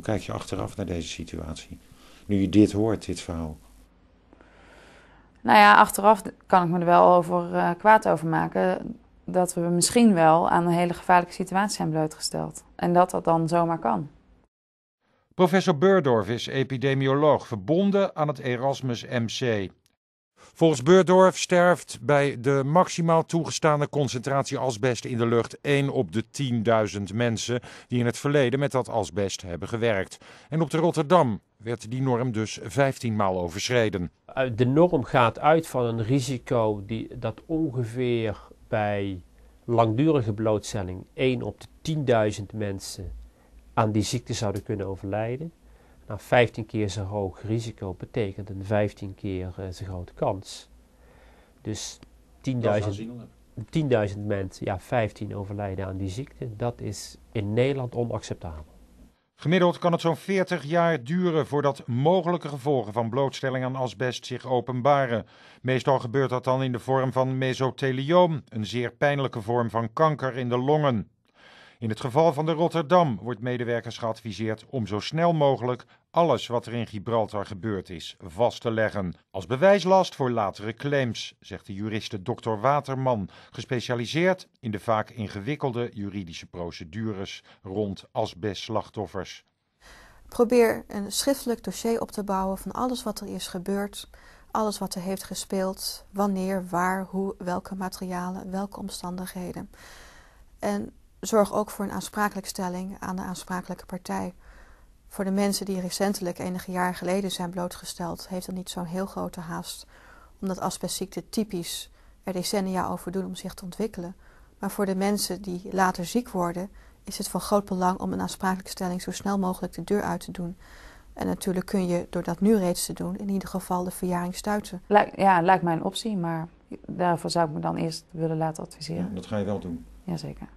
Hoe kijk je achteraf naar deze situatie? Nu je dit hoort, dit verhaal. Nou ja, achteraf kan ik me er wel over eh, kwaad over maken. Dat we misschien wel aan een hele gevaarlijke situatie zijn blootgesteld. En dat dat dan zomaar kan. Professor Beurdorf is epidemioloog, verbonden aan het Erasmus MC. Volgens Beurdorf sterft bij de maximaal toegestane concentratie asbest in de lucht 1 op de 10.000 mensen die in het verleden met dat asbest hebben gewerkt. En op de Rotterdam werd die norm dus 15 maal overschreden. De norm gaat uit van een risico die, dat ongeveer bij langdurige blootstelling 1 op de 10.000 mensen aan die ziekte zouden kunnen overlijden. Nou, 15 keer zo hoog risico betekent een 15 keer eh, zo grote kans. Dus 10.000 mensen, ja 15 overlijden aan die ziekte, dat is in Nederland onacceptabel. Gemiddeld kan het zo'n 40 jaar duren voordat mogelijke gevolgen van blootstelling aan asbest zich openbaren. Meestal gebeurt dat dan in de vorm van mesothelioom, een zeer pijnlijke vorm van kanker in de longen. In het geval van de Rotterdam wordt medewerkers geadviseerd om zo snel mogelijk alles wat er in Gibraltar gebeurd is vast te leggen. Als bewijslast voor latere claims, zegt de juriste Dr. Waterman, gespecialiseerd in de vaak ingewikkelde juridische procedures rond asbestslachtoffers. Probeer een schriftelijk dossier op te bouwen van alles wat er is gebeurd, alles wat er heeft gespeeld, wanneer, waar, hoe, welke materialen, welke omstandigheden. En zorg ook voor een aansprakelijkstelling aan de aansprakelijke partij. Voor de mensen die recentelijk enige jaren geleden zijn blootgesteld, heeft dat niet zo'n heel grote haast, omdat asbestziekte typisch er decennia over doen om zich te ontwikkelen. Maar voor de mensen die later ziek worden, is het van groot belang om een aansprakelijkstelling zo snel mogelijk de deur uit te doen. En natuurlijk kun je door dat nu reeds te doen, in ieder geval de verjaring stuiten. ja, lijkt mij een optie, maar daarvoor zou ik me dan eerst willen laten adviseren. dat ga je wel doen. Jazeker.